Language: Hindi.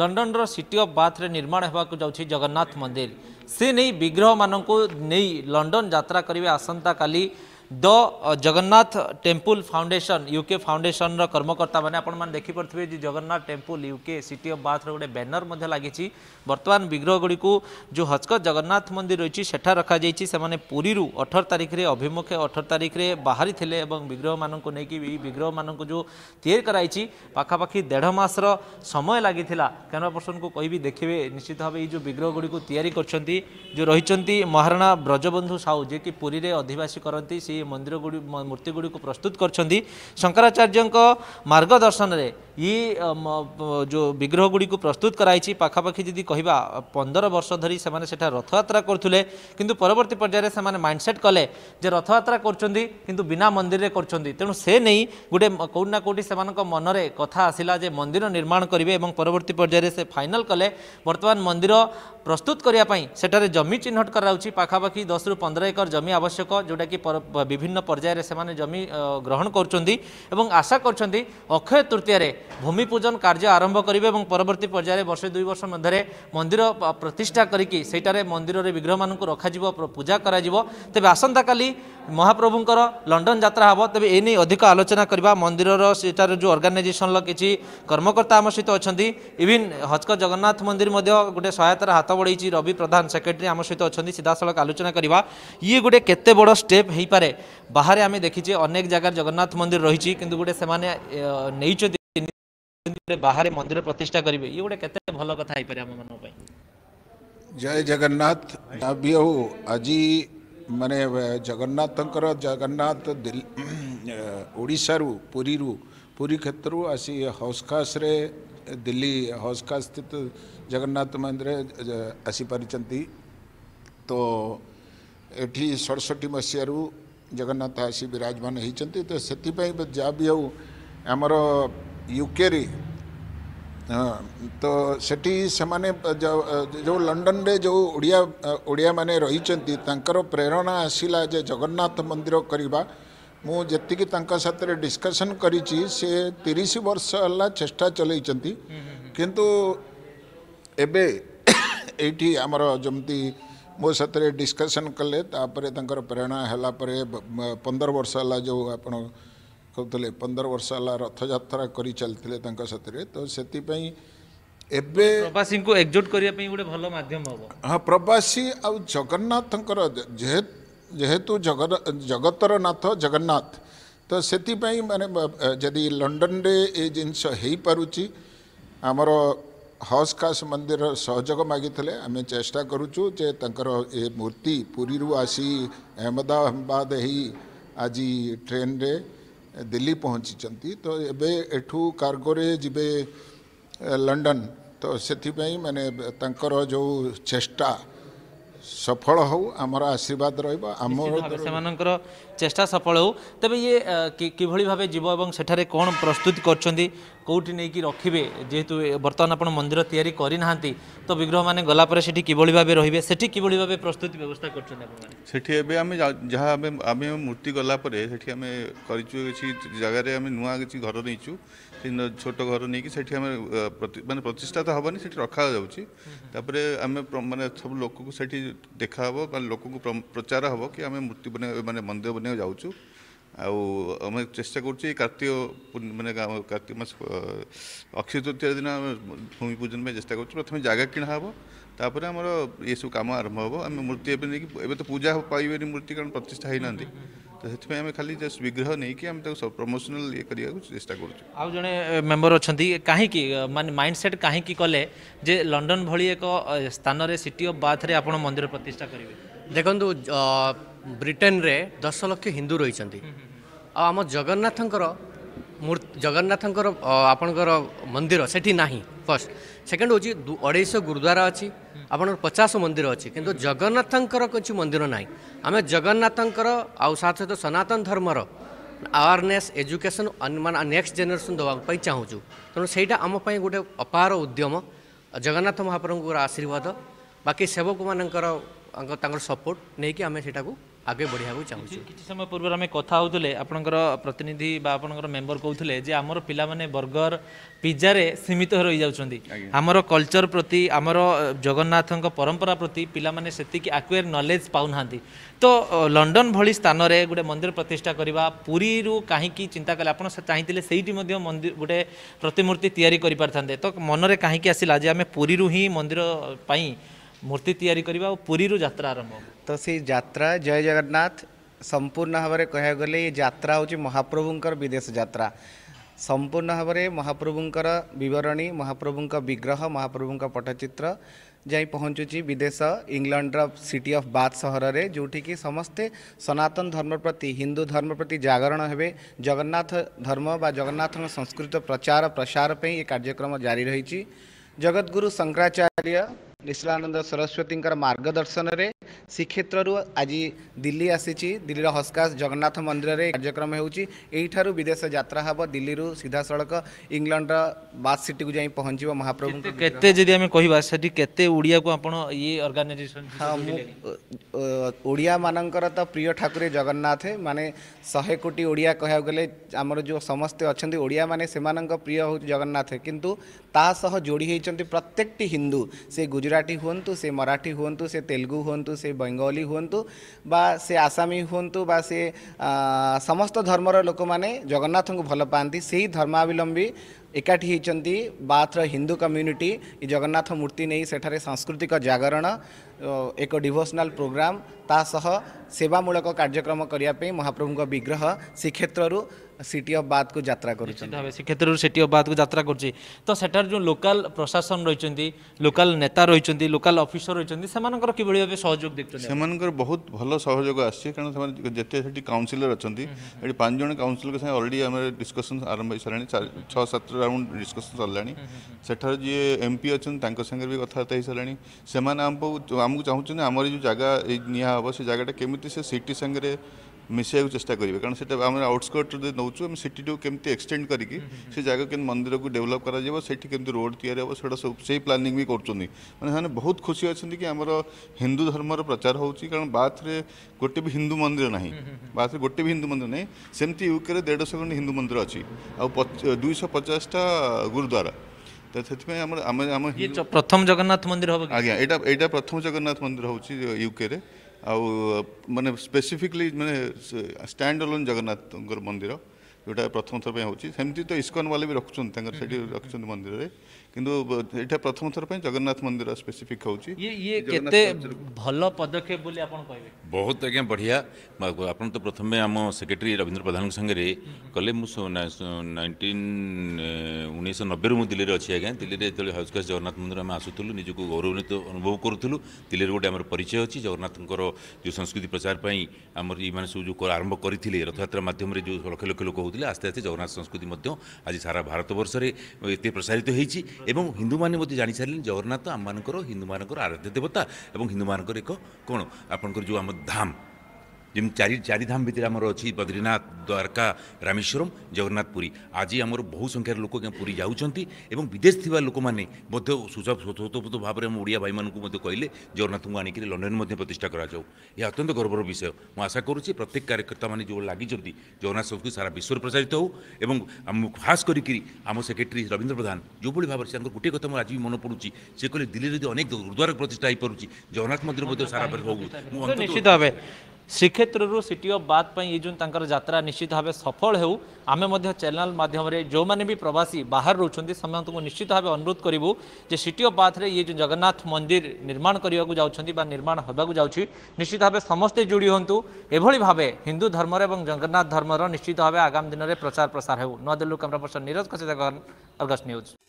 ଲଣ୍ଡନର ସିଟି ଅଫ୍ ବାଥ୍ରେ ନିର୍ମାଣ ହେବାକୁ ଯାଉଛି ଜଗନ୍ନାଥ ମନ୍ଦିର ସେ ନେଇ ବିଗ୍ରହମାନଙ୍କୁ ନେଇ ଲଣ୍ଡନ ଯାତ୍ରା କରିବେ ଆସନ୍ତାକାଲି the Jagannath temple foundation UK foundation रो कर्मकर्ता माने आपण माने देखि परथिबे जे Jagannath temple UK city of Bath रो गोटे बैनर मध्ये लागिछि वर्तमान विग्रह गुडी को जो हजकत जगन्नाथ मंदिर रहिछि सेठा रखा जाइछि से माने पुरी रु 18 तारिख रे अभिमुखे 18 तारिख रे बाहरी थिले एवं विग्रह मानन को नेकी विग्रह मानन को जो तयार कराइछि पाखा पाखी 1.5 मास रो समय लागिथिला कैमरा पर्सन को कहबी देखिबे निश्चित भाबे ई जो विग्रह गुडी को तयारी करछंती जो रहिछंती महाराणा ब्रजबंधु साहू जे कि पुरी रे अधिवासी करंती से ଏ ମନ୍ଦିର ଗୁଡ଼ି ମୂର୍ତ୍ତି ଗୁଡ଼ିକୁ ପ୍ରସ୍ତୁତ କରିଛନ୍ତି ଶଙ୍କରାଚାର୍ଯ୍ୟଙ୍କ ମାର୍ଗଦର୍ଶନରେ ଇ ଯେଉଁ ବିଗ୍ରହ ଗୁଡ଼ିକୁ ପ୍ରସ୍ତୁତ କରାଯାଇଛି ପାଖାପାଖି ଯଦି କହିବା ପନ୍ଦର ବର୍ଷ ଧରି ସେମାନେ ସେଠା ରଥଯାତ୍ରା କରୁଥିଲେ କିନ୍ତୁ ପରବର୍ତ୍ତୀ ପର୍ଯ୍ୟାୟରେ ସେମାନେ ମାଇଣ୍ଡସେଟ୍ କଲେ ଯେ ରଥଯାତ୍ରା କରୁଛନ୍ତି କିନ୍ତୁ ବିନା ମନ୍ଦିରରେ କରୁଛନ୍ତି ତେଣୁ ସେ ନେଇ ଗୋଟେ କେଉଁଠି ନା କେଉଁଠି ସେମାନଙ୍କ ମନରେ କଥା ଆସିଲା ଯେ ମନ୍ଦିର ନିର୍ମାଣ କରିବେ ଏବଂ ପରବର୍ତ୍ତୀ ପର୍ଯ୍ୟାୟରେ ସେ ଫାଇନାଲ୍ କଲେ ବର୍ତ୍ତମାନ ମନ୍ଦିର ପ୍ରସ୍ତୁତ କରିବା ପାଇଁ ସେଠାରେ ଜମି ଚିହ୍ନଟ କରାଯାଉଛି ପାଖାପାଖି ଦଶରୁ ପନ୍ଦର ଏକର ଜମି ଆବଶ୍ୟକ ଯେଉଁଟାକି বিভিন্ন পর্যায়ে সে জমি গ্রহণ করছেন এবং আশা করছেন অক্ষয় তৃতীয় ভূমি পূজন কার্য আরম্ভ করবে এবং পরবর্তী পর্যায়ে বর্ষে দুই বর্ষ মধ্যে মন্দির প্রতিষ্ঠা করি সেইটার মন্দিরের বিগ্রহ মানুষ রখাযিব পূজা করা তবে আসন্তকালি মহাপ্রভুঙ্কর লন্ডন যাত্রা হব তবে এ নিয়ে অধিক আলোচনা করা মন্দিরর সেটার যে অর্গানাইজেসনর কিছু কর্মকর্তা আমার সহ অনেক ইভিন হজক জগন্নাথ মন্দির মধ্যে গোটে সহায়তার হাত বড়াইছি রবি প্রধান সেক্রেটারি আমার সহ অনেক সিধাসল আলোচনা করা ইয়ে গোটে কেতে বড় স্টেপ হয়ে পড়ে बाहर आम देखीचे अनेक जगार जगन्नाथ मंदिर रही कि गोटे से बाहर मंदिर प्रतिष्ठा करेंगे ये गोटे केल कथापर आम मान जय जगन्नाथ भी हूँ आज मान जगन्नाथ जगन्नाथ ओडार पुरी रू पुरी क्षेत्र आसी खास दिल्ली खास स्थित जगन्नाथ मंदिर आसी पार्टी तो ये सड़सठी मसीह ଜଗନ୍ନାଥ ଆସି ବିରାଜମାନ ହୋଇଛନ୍ତି ତ ସେଥିପାଇଁ ଯାହା ବି ହେଉ ଆମର ୟୁକେରେ ତ ସେଠି ସେମାନେ ଯେଉଁ ଲଣ୍ଡନରେ ଯେଉଁ ଓଡ଼ିଆ ଓଡ଼ିଆମାନେ ରହିଛନ୍ତି ତାଙ୍କର ପ୍ରେରଣା ଆସିଲା ଯେ ଜଗନ୍ନାଥ ମନ୍ଦିର କରିବା ମୁଁ ଯେତିକି ତାଙ୍କ ସାଥିରେ ଡିସ୍କସନ୍ କରିଛି ସେ ତିରିଶ ବର୍ଷ ହେଲା ଚେଷ୍ଟା ଚଲେଇଛନ୍ତି କିନ୍ତୁ ଏବେ ଏଇଠି ଆମର ଯେମିତି ମୋ ସାଥିରେ ଡିସ୍କସନ୍ କଲେ ତାପରେ ତାଙ୍କର ପ୍ରେରଣା ହେଲା ପରେ ପନ୍ଦର ବର୍ଷ ହେଲା ଯେଉଁ ଆପଣ କହୁଥିଲେ ପନ୍ଦର ବର୍ଷ ହେଲା ରଥଯାତ୍ରା କରି ଚାଲିଥିଲେ ତାଙ୍କ ସାଥିରେ ତ ସେଥିପାଇଁ ଏବେ ପ୍ରବାସୀଙ୍କୁ ଏକଜୁଟ କରିବା ପାଇଁ ଗୋଟେ ଭଲ ମାଧ୍ୟମ ହେବ ହଁ ପ୍ରବାସୀ ଆଉ ଜଗନ୍ନାଥଙ୍କର ଯେହେତୁ ଜଗତର ନାଥ ଜଗନ୍ନାଥ ତ ସେଥିପାଇଁ ମାନେ ଯଦି ଲଣ୍ଡନରେ ଏ ଜିନିଷ ହେଇପାରୁଛି ଆମର हज खास मन्दिर सहयोग मागिले आमे चेष्टा गरुछु जे तर ए मूर्ति पुरी आसी अहमदाबाद ही आज ट्रेन रे दिल्ली पहुँची तो ये एठू कार्गो रे लंडन तो से मैंने तांकर जो चेष्टा सफल हूँ आमर आशीर्वाद रम से चेष्टा सफल हो तेज ये किभली भाव जीव और सेठारे कौन प्रस्तुत कर কোটি নেই রখবে যেহেতু বর্তমান আপনার মন্দির তৈরি করে না তো বিগ্রহ মানে গলাপরে সেটি কিভাবে ভাবে রহবে সেটি কিভাবে ভাবে প্রস্তুতি ব্যবস্থা করছেন সেটি এবে আমি যা আমি আমি মূর্তি গলাপরে সেটি আমি করছু কিছু জায়গায় আমি নূয়া কিছু ঘর নিয়েছু ছোট ঘর নিয়ে সেটি আমি মানে প্রতিষ্ঠা তো হবনি সেটি রখা যাচ্ছি তাপরে আমি মানে সব লোক সেটি দেখা হব লোক প্রচার হব কি আমি মূর্তি বনে মানে মন্দির বনে যাচ্ছু आम चेस्ट करतीय कार्तिक मस अक्षय तृतीय दिन भूमि पूजन में चेस्ट कर प्रथम जगह किणा तापर आम ये सब कम आरंभ हम आम मूर्ति एवं तो पूजा पाइबे मूर्ति कारण प्रतिष्ठा होना तो से आम खाली जस्ट विग्रह नहीं कि प्रमोशनल ये चेस्टा कर जे मेम्बर अच्छा कहीं मान माइंड सेट कहीं कले लंडन भली एक स्थान सिटी अफ बाथ मंदिर प्रतिष्ठा करेंगे ଦେଖନ୍ତୁ ବ୍ରିଟେନରେ ଦଶ ଲକ୍ଷ ହିନ୍ଦୁ ରହିଛନ୍ତି ଆଉ ଆମ ଜଗନ୍ନାଥଙ୍କର ମୂର୍ତ୍ତି ଜଗନ୍ନାଥଙ୍କର ଆପଣଙ୍କର ମନ୍ଦିର ସେଠି ନାହିଁ ଫାର୍ଷ୍ଟ ସେକେଣ୍ଡ ହେଉଛି ଅଢ଼େଇଶହ ଗୁରୁଦ୍ୱାର ଅଛି ଆପଣଙ୍କର ପଚାଶ ମନ୍ଦିର ଅଛି କିନ୍ତୁ ଜଗନ୍ନାଥଙ୍କର କିଛି ମନ୍ଦିର ନାହିଁ ଆମେ ଜଗନ୍ନାଥଙ୍କର ଆଉ ସାଥ ସହିତ ସନାତନ ଧର୍ମର ଆୱାରନେସ୍ ଏଜୁକେସନ୍ ମାନେ ନେକ୍ସଟ ଜେନେରେସନ୍ ଦେବା ପାଇଁ ଚାହୁଁଛୁ ତେଣୁ ସେଇଟା ଆମ ପାଇଁ ଗୋଟେ ଅପାର ଉଦ୍ୟମ ଜଗନ୍ନାଥ ମହାପ୍ରଭୁଙ୍କର ଆଶୀର୍ବାଦ ବାକି ସେବକମାନଙ୍କର ତାଙ୍କର ସପୋର୍ଟ ନେଇକି ଆମେ ସେଟାକୁ ଆଗେ ବଢ଼ିବାକୁ ଚାହୁଁଛୁ କିଛି ସମୟ ପୂର୍ବରୁ ଆମେ କଥା ହେଉଥିଲେ ଆପଣଙ୍କର ପ୍ରତିନିଧି ବା ଆପଣଙ୍କର ମେମ୍ବର କହୁଥିଲେ ଯେ ଆମର ପିଲାମାନେ ବର୍ଗର ପିଜ୍ଜାରେ ସୀମିତ ରହିଯାଉଛନ୍ତି ଆମର କଲଚର ପ୍ରତି ଆମର ଜଗନ୍ନାଥଙ୍କ ପରମ୍ପରା ପ୍ରତି ପିଲାମାନେ ସେତିକି ଆକ୍ୱେର୍ ନଲେଜ୍ ପାଉନାହାନ୍ତି ତ ଲଣ୍ଡନ ଭଳି ସ୍ଥାନରେ ଗୋଟେ ମନ୍ଦିର ପ୍ରତିଷ୍ଠା କରିବା ପୁରୀରୁ କାହିଁକି ଚିନ୍ତା କଲେ ଆପଣ ଚାହିଁଥିଲେ ସେଇଠି ମଧ୍ୟ ମନ୍ଦିର ଗୋଟେ ପ୍ରତିମୂର୍ତ୍ତି ତିଆରି କରିପାରିଥାନ୍ତେ ତ ମନରେ କାହିଁକି ଆସିଲା ଯେ ଆମେ ପୁରୀରୁ ହିଁ ମନ୍ଦିର ପାଇଁ मूर्ति तैयारी करने और पूरी रू जा आरंभ तो से जरा जय जगन्नाथ संपूर्ण भाव कह गले ये जरा हूँ महाप्रभुंर विदेश जरा संपूर्ण भाव महाप्रभुं बरणी महाप्रभुं विग्रह महाप्रभुं पटचित्र जा पहुँचुची विदेश इंग्लैंड सिटी ऑफ बाथ सहर से जोटी की समस्ते सनातन धर्म प्रति हिंदू धर्म प्रति जागरण हे जगन्नाथ धर्म व जगन्नाथ संस्कृत प्रचार प्रसार पर कार्यक्रम जारी रही जगदगुरु शंकराचार्य निश्चलानंद सरस्वती मार्गदर्शन ଶ୍ରୀକ୍ଷେତ୍ରରୁ ଆଜି ଦିଲ୍ଲୀ ଆସିଛି ଦିଲ୍ଲୀର ହସ୍କାସ ଜଗନ୍ନାଥ ମନ୍ଦିରରେ କାର୍ଯ୍ୟକ୍ରମ ହେଉଛି ଏଇଠାରୁ ବିଦେଶ ଯାତ୍ରା ହେବ ଦିଲ୍ଲୀରୁ ସିଧାସଳଖ ଇଂଲଣ୍ଡର ବାଥ୍ ସିଟିକୁ ଯାଇ ପହଞ୍ଚିବ ମହାପ୍ରଭୁ କେତେ ଯଦି ଆମେ କହିବା ସେଠି କେତେ ଓଡ଼ିଆକୁ ଆପଣ ଇଏ ଅର୍ଗାନାଇଜେସନ୍ ହଁ ମୁଁ ଓଡ଼ିଆମାନଙ୍କର ତ ପ୍ରିୟ ଠାକୁର ଜଗନ୍ନାଥ ମାନେ ଶହେ କୋଟି ଓଡ଼ିଆ କହିବାକୁ ଗଲେ ଆମର ଯେଉଁ ସମସ୍ତେ ଅଛନ୍ତି ଓଡ଼ିଆମାନେ ସେମାନଙ୍କ ପ୍ରିୟ ହେଉଛି ଜଗନ୍ନାଥ କିନ୍ତୁ ତା ସହ ଯୋଡ଼ି ହୋଇଛନ୍ତି ପ୍ରତ୍ୟେକଟି ହିନ୍ଦୁ ସେ ଗୁଜୁରାଟୀ ହୁଅନ୍ତୁ ସେ ମରାଠୀ ହୁଅନ୍ତୁ ସେ ତେଲୁଗୁ ହୁଅନ୍ତୁ সে বেঙ্গলি হুঁতু বা সে আসামী হুঁতু বা সে সমস্ত ধর্মর লোক মানে জগন্নাথকে ভাল পাঁচ সেই ধর্মাবলম্বী एकाठी होती बाथ्र हिंदू कम्युनिटी जगन्नाथ मूर्ति नहीं सेठे सांस्कृतिक जगरण एक डिशनाल प्रोग्राम तासह सेवामूलक कार्यक्रम करने महाप्रभु विग्रह श्रीक्षेत्र सिटी अफ बाथ को जरा कर श्रीक्षेत्र सिटी अफ बात को जरा कर तो सेठार जो लोकाल प्रशासन रही लोकाल नेता रही लोकाल अफिसर रही कि देखते हैं बहुत भल सहयोग आते काउनसिलर अच्छा पाँच जन काउनसिलर अलरेडी डिस्कसन आरंभ हो सारे छः सतट ରାଉଣ୍ଡ ଡିସ୍କସନ୍ ସରିଲାଣି ସେଠାରେ ଯିଏ ଏମ୍ ପି ଅଛନ୍ତି ତାଙ୍କ ସାଙ୍ଗରେ ବି କଥାବାର୍ତ୍ତା ହେଇସାରିଲାଣି ସେମାନେ ଆମକୁ ଆମକୁ ଚାହୁଁଛନ୍ତି ଆମର ଯେଉଁ ଜାଗା ଏଇ ନିଆ ହେବ ସେ ଜାଗାଟା କେମିତି ସେ ସିଟି ସାଙ୍ଗରେ मिसाइक चेस्टा करेंगे कारण से आम आउटस्कर्ट जो नौ सीटू कमी एक्सटेड करके से जगह के मंदिर को डेवलप कर रोड या सब प्लानिंग भी करें बहुत खुशी अच्छा कि आम हिंदू धर्म प्रचार हो कारण बाथ्रे गोटे भी हिंदू मंदिर ना बाथ्रे गोटे भी हिंदू मंदिर ना सेमती यूके देढ़ खंड हिंदू मंदिर अच्छी दुईश पचासटा गुरुद्वारा तो से प्रथम जगन्नाथ मंदिर हम आज ये प्रथम जगन्नाथ मंदिर हूँ यूके ଆଉ ମାନେ ସ୍ପେସିଫିକଲି ମାନେ ଷ୍ଟାଣ୍ଡ ଅଲୋନ୍ ଜଗନ୍ନାଥଙ୍କର ମନ୍ଦିର ଯେଉଁଟା ପ୍ରଥମ ଥର ପାଇଁ ହେଉଛି ସେମିତି ତ ଇସ୍କନ ବାଲା ବି ରଖୁଛନ୍ତି ତାଙ୍କର ସେଠି ରଖିଛନ୍ତି ମନ୍ଦିରରେ କିନ୍ତୁ ଏଇଟା ପ୍ରଥମ ଥର ପାଇଁ ଜଗନ୍ନାଥ ମନ୍ଦିର ସ୍ପେସିଫିକ୍ ହେଉଛି ଇଏ କେତେ ଭଲ ପଦକ୍ଷେପ ବୋଲି ଆପଣ କହିବେ ବହୁତ ଆଜ୍ଞା ବଢ଼ିଆ ଆପଣ ତ ପ୍ରଥମେ ଆମ ସେକ୍ରେଟାରୀ ରବୀନ୍ଦ୍ର ପ୍ରଧାନଙ୍କ ସାଙ୍ଗରେ କଲେ ମୁଁ ନାଇଣ୍ଟିନ୍ ଉଣେଇଶହ ନବେରୁ ମୁଁ ଦିଲ୍ଲୀରେ ଅଛି ଆଜ୍ଞା ଦିଲ୍ଲୀରେ ଯେତେବେଳେ ହାଉସକାସ୍ ଜଗନ୍ନାଥ ମନ୍ଦିର ଆମେ ଆସୁଥିଲୁ ନିଜକୁ ଗୌରବାନ୍ୱିତ ଅନୁଭବ କରୁଥିଲୁ ଦିଲ୍ଲୀରେ ଗୋଟେ ଆମର ପରିଚୟ ଅଛି ଜଗନ୍ନାଥଙ୍କର ଯେଉଁ ସଂସ୍କୃତି ପ୍ରଚାର ପାଇଁ ଆମର ଏଇମାନେ ସବୁ ଯେଉଁ ଆରମ୍ଭ କରିଥିଲେ ରଥଯାତ୍ରା ମାଧ୍ୟମରେ ଯେଉଁ ଲକ୍ଷ ଲକ୍ଷ ଲୋକ ହେଉଥିଲେ ଆସ୍ତେ ଆସ୍ତେ ଜଗନ୍ନାଥ ସଂସ୍କୃତି ମଧ୍ୟ ଆଜି ସାରା ଭାରତବର୍ଷରେ ଏତେ ପ୍ରସାରିତ ହୋଇଛି ଏବଂ ହିନ୍ଦୁମାନେ ମଧ୍ୟ ଜାଣିସାରିଲେଣି ଜଗନ୍ନାଥ ଆମମାନଙ୍କର ହିନ୍ଦୁମାନଙ୍କର ଆରାଧ୍ୟ ଦେବତା ଏବଂ ହିନ୍ଦୁମାନଙ୍କର ଏକ କ'ଣ ଆପଣଙ୍କର ଯେଉଁ ଆମ ଧାମ ଯେମିତି ଚାରି ଚାରିଧାମ ଭିତରେ ଆମର ଅଛି ବଦ୍ରୀନାଥ ଦ୍ୱାରକା ରାମେଶ୍ୱରମ ଜଗନ୍ନାଥ ପୁରୀ ଆଜି ଆମର ବହୁ ସଂଖ୍ୟାରେ ଲୋକ ପୁରୀ ଯାଉଛନ୍ତି ଏବଂ ବିଦେଶ ଥିବା ଲୋକମାନେ ମଧ୍ୟ ସ୍ୱତଃପ୍ରତ ଭାବରେ ଆମ ଓଡ଼ିଆ ଭାଇମାନଙ୍କୁ ମଧ୍ୟ କହିଲେ ଜଗନ୍ନାଥଙ୍କୁ ଆଣିକରି ଲଣ୍ଡନ ମଧ୍ୟ ପ୍ରତିଷ୍ଠା କରାଯାଉ ଏହା ଅତ୍ୟନ୍ତ ଗର୍ବର ବିଷୟ ମୁଁ ଆଶା କରୁଛି ପ୍ରତ୍ୟେକ କାର୍ଯ୍ୟକର୍ତ୍ତାମାନେ ଯେଉଁ ଲାଗିଛନ୍ତି ଜଗନ୍ନାଥ ସଂସ୍କୃତି ସାରା ବିଶ୍ୱରେ ପ୍ରସାରିତ ହେଉ ଏବଂ ଆମ ଖାସ୍ କରିକିରି ଆମ ସେକ୍ରେଟାରୀ ରବୀନ୍ଦ୍ର ପ୍ରଧାନ ଯେଉଁଭଳି ଭାବରେ ସେ ତାଙ୍କର ଗୋଟିଏ କଥା ମୋର ଆଜି ବି ମନେ ପଡ଼ୁଛି ସେ କହିଲେ ଦିଲ୍ଲୀରେ ଯଦି ଅନେକ ଗୁରୁଦ୍ୱାର ପ୍ରତିଷ୍ଠା ହୋଇପାରୁଛି ଜଗନ୍ନାଥ ମନ୍ଦିର ମଧ୍ୟ ସାରା ହେଉ ମୁଁ ନିଶ୍ଚିତ ଭାବେ ଶ୍ରୀକ୍ଷେତ୍ରରୁ ସିଟି ଅଫ୍ ବାଥ୍ ପାଇଁ ଏ ଯେଉଁ ତାଙ୍କର ଯାତ୍ରା ନିଶ୍ଚିତ ଭାବେ ସଫଳ ହେଉ ଆମେ ମଧ୍ୟ ଚ୍ୟାନେଲ୍ ମାଧ୍ୟମରେ ଯେଉଁମାନେ ବି ପ୍ରବାସୀ ବାହାରେ ରହୁଛନ୍ତି ସେମାନଙ୍କୁ ନିଶ୍ଚିତ ଭାବେ ଅନୁରୋଧ କରିବୁ ଯେ ସିଟି ଅଫ୍ ବାଥ୍ରେ ଇଏ ଯେଉଁ ଜଗନ୍ନାଥ ମନ୍ଦିର ନିର୍ମାଣ କରିବାକୁ ଯାଉଛନ୍ତି ବା ନିର୍ମାଣ ହେବାକୁ ଯାଉଛି ନିଶ୍ଚିତ ଭାବେ ସମସ୍ତେ ଯୋଡ଼ି ହୁଅନ୍ତୁ ଏଭଳି ଭାବେ ହିନ୍ଦୁ ଧର୍ମର ଏବଂ ଜଗନ୍ନାଥ ଧର୍ମର ନିଶ୍ଚିତ ଭାବେ ଆଗାମୀ ଦିନରେ ପ୍ରଚାର ପ୍ରସାର ହେଉ ନୂଆଦିଲ୍ଲୀରୁ କ୍ୟାମେରା ପର୍ସନ୍ ନିରଜ ଖସିଦା ଅର୍ଗସ୍ ନ୍ୟୁଜ୍